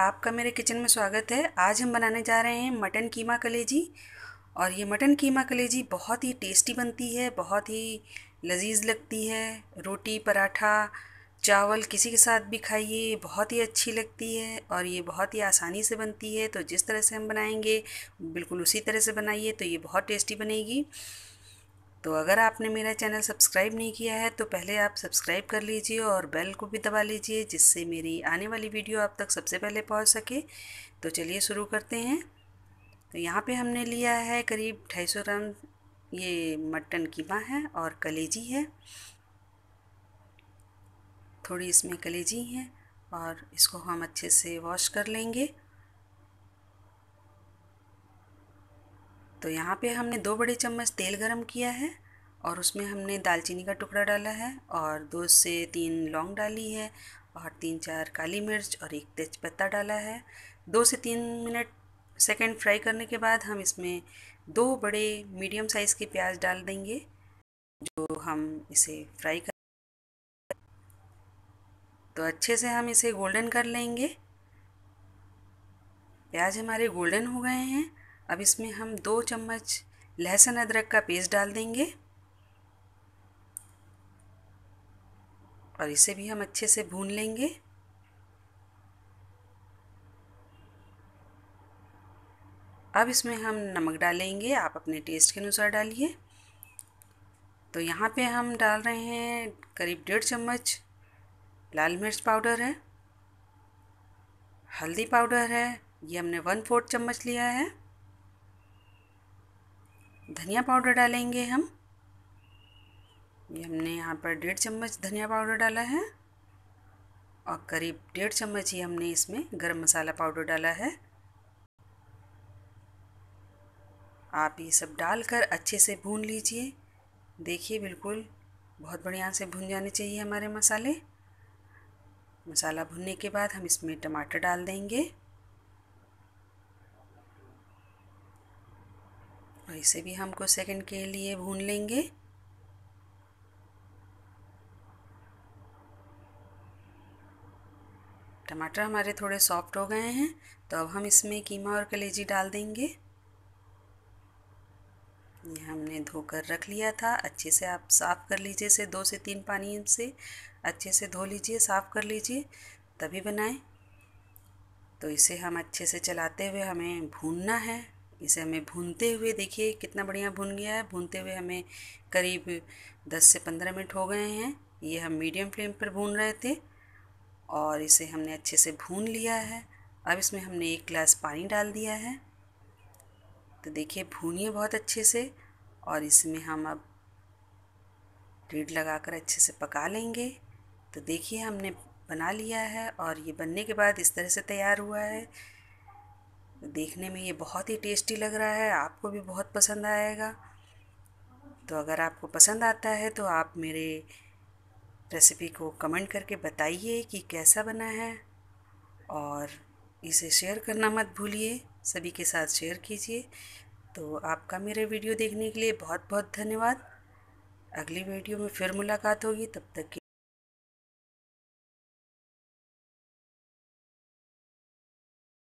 आपका मेरे किचन में स्वागत है आज हम बनाने जा रहे हैं मटन कीमा कलेजी और ये मटन कीमा कलेजी बहुत ही टेस्टी बनती है बहुत ही लजीज लगती है रोटी पराठा चावल किसी के साथ भी खाइए बहुत ही अच्छी लगती है और ये बहुत ही आसानी से बनती है तो जिस तरह से हम बनाएंगे बिल्कुल उसी तरह से बनाइए तो ये बहुत टेस्टी बनेगी तो अगर आपने मेरा चैनल सब्सक्राइब नहीं किया है तो पहले आप सब्सक्राइब कर लीजिए और बेल को भी दबा लीजिए जिससे मेरी आने वाली वीडियो आप तक सबसे पहले पहुंच सके तो चलिए शुरू करते हैं तो यहाँ पे हमने लिया है करीब 250 ग्राम ये मटन कीमा है और कलेजी है थोड़ी इसमें कलेजी है और इसको हम अच्छे से वॉश कर लेंगे तो यहाँ पे हमने दो बड़े चम्मच तेल गरम किया है और उसमें हमने दालचीनी का टुकड़ा डाला है और दो से तीन लौंग डाली है और तीन चार काली मिर्च और एक तेज़पत्ता डाला है दो से तीन मिनट सेकेंड फ्राई करने के बाद हम इसमें दो बड़े मीडियम साइज़ के प्याज डाल देंगे जो हम इसे फ्राई कर तो अच्छे से हम इसे गोल्डन कर लेंगे प्याज हमारे गोल्डन हो गए हैं अब इसमें हम दो चम्मच लहसुन अदरक का पेस्ट डाल देंगे और इसे भी हम अच्छे से भून लेंगे अब इसमें हम नमक डालेंगे आप अपने टेस्ट के अनुसार डालिए तो यहाँ पे हम डाल रहे हैं करीब डेढ़ चम्मच लाल मिर्च पाउडर है हल्दी पाउडर है ये हमने वन फोर्थ चम्मच लिया है धनिया पाउडर डालेंगे हम ये हमने यहाँ पर डेढ़ चम्मच धनिया पाउडर डाला है और करीब डेढ़ चम्मच ही हमने इसमें गरम मसाला पाउडर डाला है आप ये सब डालकर अच्छे से भून लीजिए देखिए बिल्कुल बहुत बढ़िया से भुन जाने चाहिए हमारे मसाले मसाला भुनने के बाद हम इसमें टमाटर डाल देंगे और इसे भी हम कुछ सेकंड के लिए भून लेंगे टमाटर हमारे थोड़े सॉफ्ट हो गए हैं तो अब हम इसमें कीमा और कलेजी डाल देंगे ये हमने धोकर रख लिया था अच्छे से आप साफ़ कर लीजिए इसे दो से तीन पानी से अच्छे से धो लीजिए साफ़ कर लीजिए तभी बनाएं तो इसे हम अच्छे से चलाते हुए हमें भूनना है इसे हमें भूनते हुए देखिए कितना बढ़िया भुन गया है भूनते हुए हमें करीब दस से पंद्रह मिनट हो गए हैं ये हम मीडियम फ्लेम पर भून रहे थे और इसे हमने अच्छे से भून लिया है अब इसमें हमने एक गिलास पानी डाल दिया है तो देखिए भूनिए बहुत अच्छे से और इसमें हम अब रीड लगाकर अच्छे से पका लेंगे तो देखिए हमने बना लिया है और ये बनने के बाद इस तरह से तैयार हुआ है देखने में ये बहुत ही टेस्टी लग रहा है आपको भी बहुत पसंद आएगा तो अगर आपको पसंद आता है तो आप मेरे रेसिपी को कमेंट करके बताइए कि कैसा बना है और इसे शेयर करना मत भूलिए सभी के साथ शेयर कीजिए तो आपका मेरे वीडियो देखने के लिए बहुत बहुत धन्यवाद अगली वीडियो में फिर मुलाकात होगी तब तक के